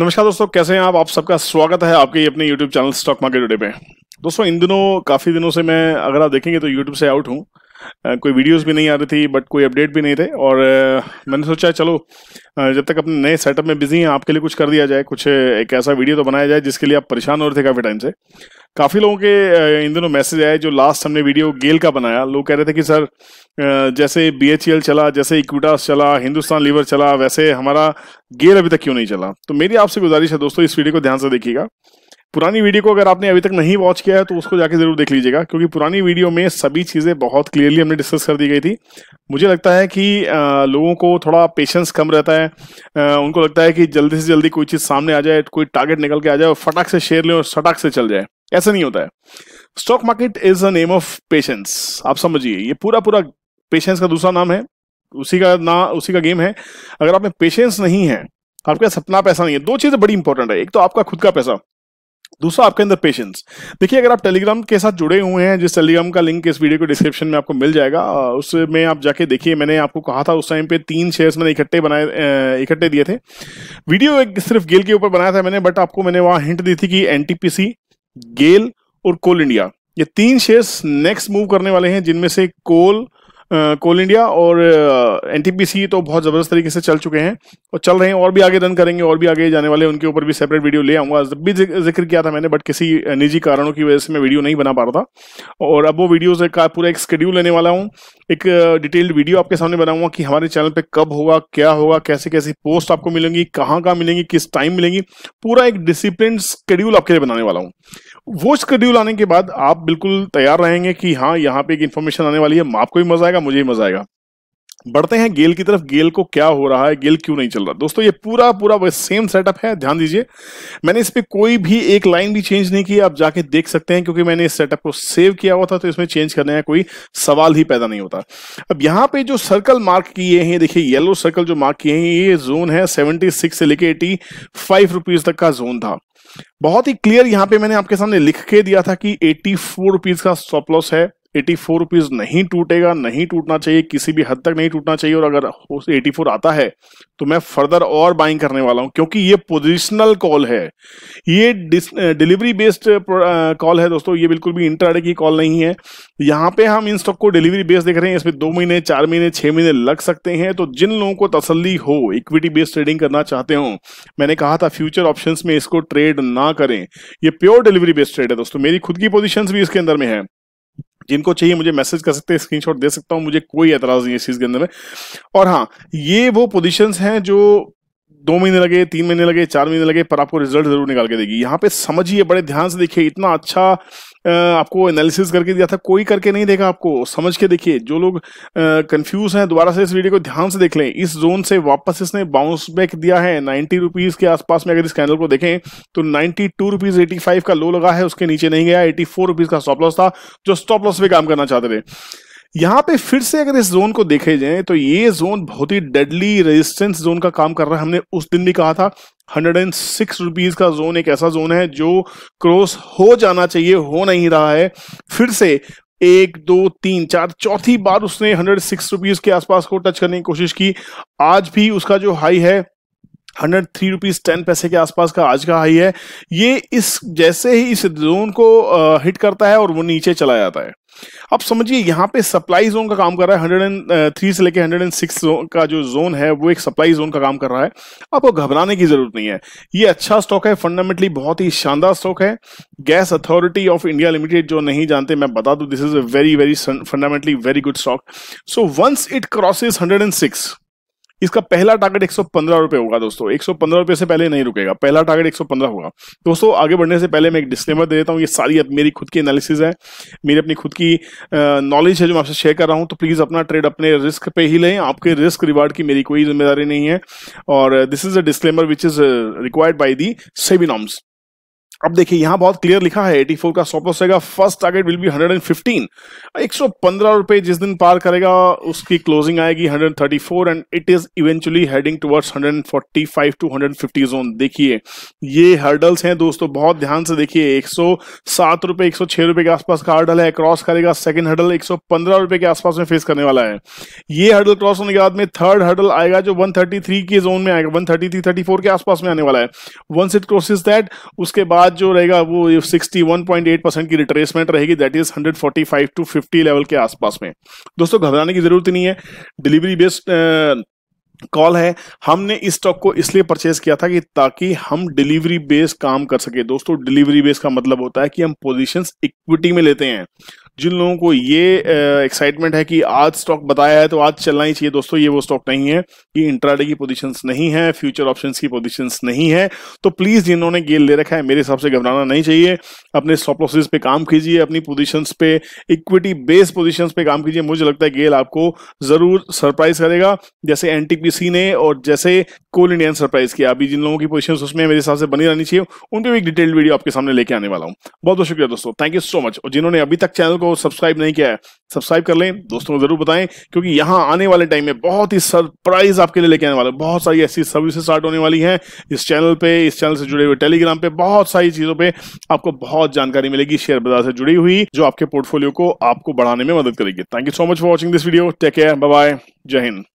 नमस्कार दोस्तों कैसे हैं आप आप सबका स्वागत है आपके अपने YouTube channel stock market today पे दोस्तों इन दिनों काफ़ी दिनों से मैं अगर आप देखेंगे तो यूट्यूब से आउट हूँ कोई वीडियोस भी नहीं आ रही थी बट कोई अपडेट भी नहीं थे और मैंने सोचा चलो जब तक अपने नए सेटअप में बिजी हैं आपके लिए कुछ कर दिया जाए कुछ एक ऐसा वीडियो तो बनाया जाए जिसके लिए आप परेशान हो रहे थे काफ़ी टाइम से काफ़ी लोगों के इन दिनों मैसेज आए जो लास्ट हमने वीडियो गेल का बनाया लोग कह रहे थे कि सर जैसे बी चला जैसे इक्विटास चला हिंदुस्तान लीवर चला वैसे हमारा गेल अभी तक क्यों नहीं चला तो मेरी आपसे गुजारिश है दोस्तों इस वीडियो को ध्यान से देखिएगा पुरानी वीडियो को अगर आपने अभी तक नहीं वॉच किया है तो उसको जाके जरूर देख लीजिएगा क्योंकि पुरानी वीडियो में सभी चीज़ें बहुत क्लियरली हमने डिस्कस कर दी गई थी मुझे लगता है कि लोगों को थोड़ा पेशेंस कम रहता है उनको लगता है कि जल्दी से जल्दी कोई चीज़ सामने आ जाए कोई टारगेट निकल के आ जाए और फटाक से शेयर लें और फटाक से चल जाए ऐसा नहीं होता है stock market is a name of patience आप समझिए ये पूरा पूरा पेशेंस का दूसरा नाम है उसी का ना उसी का गेम है अगर आप में पेशेंस नहीं है आपका सपना पैसा नहीं है दो चीजें बड़ी इंपॉर्टेंट है एक तो आपका खुद का पैसा दूसरा आपके अंदर पेशेंस देखिए अगर आप टेलीग्राम के साथ जुड़े हुए हैं जिस टेलीग्राम का लिंक इस वीडियो के डिस्क्रिप्शन में आपको मिल जाएगा उसमें आप जाके देखिए मैंने आपको कहा था उस टाइम पे तीन शेयर्स मैंने इकट्ठे बनाए इकट्ठे दिए थे वीडियो एक सिर्फ गेल के ऊपर बनाया था मैंने बट आपको मैंने वहां हिंट दी थी कि एन गेल और कोल इंडिया ये तीन शेयर्स नेक्स्ट मूव करने वाले हैं जिनमें से कोल कोल इंडिया और एनटीपीसी तो बहुत ज़बरदस्त तरीके से चल चुके हैं और चल रहे हैं और भी आगे रन करेंगे और भी आगे जाने वाले उनके ऊपर भी सेपरेट वीडियो ले आऊंगा जब भी जिक्र किया था मैंने बट किसी निजी कारणों की वजह से मैं वीडियो नहीं बना पा रहा था और अब वो वीडियोज़ का पूरा एक स्कड्यूल लेने वाला हूँ एक डिटेल्ड वीडियो आपके सामने बनाऊंगा कि हमारे चैनल पर कब होगा क्या होगा कैसे कैसी पोस्ट आपको मिलेंगी कहाँ कहाँ मिलेंगी किस टाइम मिलेंगी पूरा एक डिसिप्लिन स्कड्यूल आपके लिए बनाने वाला हूँ वो स्कड्यूल आने के बाद आप बिल्कुल तैयार रहेंगे कि हाँ यहाँ पे एक इन्फॉर्मेशन आने वाली है आपको भी मजा आएगा मुझे भी मजा आएगा बढ़ते हैं गेल की तरफ गेल को क्या हो रहा है गेल क्यों नहीं चल रहा दोस्तों ये पूरा पूरा सेम सेटअप है ध्यान दीजिए मैंने इस पर कोई भी एक लाइन भी चेंज नहीं की आप जाके देख सकते हैं क्योंकि मैंने इस सेटअप को सेव किया हुआ था तो इसमें चेंज करने का कोई सवाल ही पैदा नहीं होता अब यहाँ पे जो सर्कल मार्क किए हैं देखिए येलो सर्कल जो मार्क किए हैं ये जोन है सेवेंटी से लेके एटी फाइव तक का जोन था बहुत ही क्लियर यहां पे मैंने आपके सामने लिख के दिया था कि एट्टी फोर रुपीज का स्टॉप लॉस है एटी फोर रुपीज़ नहीं टूटेगा नहीं टूटना चाहिए किसी भी हद तक नहीं टूटना चाहिए और अगर एटी फोर आता है तो मैं फर्दर और बाइंग करने वाला हूं क्योंकि ये पोजिशनल कॉल है ये डिलीवरी बेस्ड कॉल है दोस्तों ये बिल्कुल भी इंटरडे की कॉल नहीं है यहां पे हम इन स्टॉक को डिलीवरी बेस्ड देख रहे हैं इसमें दो महीने चार महीने छह महीने लग सकते हैं तो जिन लोगों को तसली हो इक्विटी बेस्ड ट्रेडिंग करना चाहते हो मैंने कहा था फ्यूचर ऑप्शन में इसको ट्रेड ना करें ये प्योर डिलीवरी बेस्ड ट्रेड है दोस्तों मेरी खुद की पोजिशन भी इसके अंदर में है जिनको चाहिए मुझे मैसेज कर सकते हैं स्क्रीनशॉट दे सकता हूँ मुझे कोई एतराज नहीं है इस चीज के अंदर में और हाँ ये वो पोजिशन हैं जो दो महीने लगे तीन महीने लगे चार महीने लगे पर आपको रिजल्ट जरूर निकाल के देगी यहाँ पे समझिए बड़े ध्यान से देखिए इतना अच्छा आपको एनालिसिस करके दिया था कोई करके नहीं देखा आपको समझ के देखिए जो लोग कंफ्यूज हैं दोबारा से इस वीडियो को ध्यान से देख लें इस जोन से वापस इसने बाउंस बैक दिया है नाइन्टी रुपीज के आसपास में अगर इस कैंडल को देखें तो ninety two rupees eighty five का लो लगा है उसके नीचे नहीं गया एटी फोर रुपीज का स्टॉप लॉस था जो स्टॉप लॉस पे काम करना चाहते थे यहां पे फिर से अगर इस जोन को देखे जाए तो ये जोन बहुत ही डेडली रेजिस्टेंस जोन का काम कर रहा है हमने उस दिन भी कहा था हंड्रेड एंड सिक्स रुपीज का जोन एक ऐसा जोन है जो क्रॉस हो जाना चाहिए हो नहीं रहा है फिर से एक दो तीन चार चौथी बार उसने हंड्रेड सिक्स रुपीज के आसपास को टच करने की कोशिश की आज भी उसका जो हाई है हंड्रेड थ्री रुपीज टेन पैसे के आसपास का आज का हाई है ये इस जैसे ही इस जोन को हिट करता है और वो नीचे चला जाता है अब समझिए यहाँ पे सप्लाई जोन का काम कर रहा है हंड्रेड एंड थ्री से लेकर हंड्रेड एंड सिक्स का जो जोन है वो एक सप्लाई जोन का काम कर रहा है आपको घबराने की जरूरत नहीं है ये अच्छा स्टॉक है फंडामेंटली बहुत ही शानदार स्टॉक है Gas Authority of India Limited जो नहीं जानते मैं बता दू this is a very very fundamentally very good stock so once it crosses hundred and six इसका पहला टारगेट एक सौ होगा दोस्तों एक सौ से पहले नहीं रुकेगा पहला टारगेट एक सौ होगा दोस्तों आगे बढ़ने से पहले मैं एक डिस्क्लेमर दे देता हूँ ये सारी मेरी खुद की एनालिसिस है मेरी अपनी खुद की नॉलेज है जो मैं आपसे शेयर कर रहा हूँ तो प्लीज अपना ट्रेड अपने रिस्क पे ही लें आपके रिस्क रिवार्ड की मेरी कोई जिम्मेदारी नहीं है और this is a disclaimer which is required by the SEBI अब देखिए यहां बहुत क्लियर लिखा है 84 का सौ loss first target will be 115 115 रुपए जिस दिन पार करेगा उसकी क्लोजिंग आएगी 134 and it is eventually heading towards 145 to 150 zone देखिए ये हर्डल्स हैं दोस्तों बहुत ध्यान से देखिए एक सौ सात रुपए एक रुपए के आसपास का हर्डल है क्रॉस करेगा सेकेंड हर्डल एक रुपए के आसपास में फेस करने वाला है ये हर्डल क्रॉस होने के बाद में थर्ड हर्डल आएगा जो वन के जोन में आएगा वन थर्टी के आसपास में आने वाला है वंस इट क्रॉसेस दैट उसके बाद बाद जो रहेगा वो 61.8 परसेंट की रिट्रेसमेंट रहेगी दैट इज 145 टू 50 लेवल के आसपास में दोस्तों घबराने की जरूरत नहीं है डिलीवरी बेस्ड कॉल है हमने इस स्टॉक को इसलिए परचेज किया था कि ताकि हम डिलीवरी बेस काम कर सके दोस्तों डिलीवरी बेस का मतलब होता है कि हम पोजीशंस इक्विटी में लेते हैं जिन लोगों को ये एक्साइटमेंट है कि आज स्टॉक बताया है तो आज चलना ही चाहिए दोस्तों ये वो स्टॉक नहीं है तो ये इंट्राडे की पोजीशंस नहीं है फ्यूचर ऑप्शंस की पोजीशंस नहीं है तो प्लीज जिन्होंने गेल ले रखा है मेरे हिसाब से घबराना नहीं चाहिए अपने स्टॉप लॉसेज पे काम कीजिए अपनी पोजिशन पे इक्विटी बेस्ड पोजिशन पे काम कीजिए मुझे लगता है गेल आपको जरूर सरप्राइज करेगा जैसे एनटीपीसी ने और जैसे कोल इंडियन सरप्राइज किया अभी जिन लोगों की पोजिशन उसमें मेरे हिसाब से बनी रहनी चाहिए उन पर भी डिटेल्ड वीडियो आपके सामने लेके आने वाला हूँ बहुत बहुत शुक्रिया दोस्तों थैंक यू सो मच और जिन्होंने अभी तक चैनल को को सब्सक्राइब नहीं किया है सब्सक्राइब कर लें दोस्तों को जरूर बताएं क्योंकि यहां आने वाले टाइम में बहुत ही सरप्राइज आपके लिए लेके आने वाले बहुत सारी ऐसी सर्विसेज स्टार्ट होने वाली हैं इस चैनल पे इस चैनल से जुड़े हुए टेलीग्राम पे बहुत सारी चीजों पे आपको बहुत जानकारी मिलेगी शेयर बाजार से जुड़ी हुई जो आपके पोर्टफोलियो को आपको बढ़ाने में मदद करेगी thank you so much for watching this video take care bye जय हिंद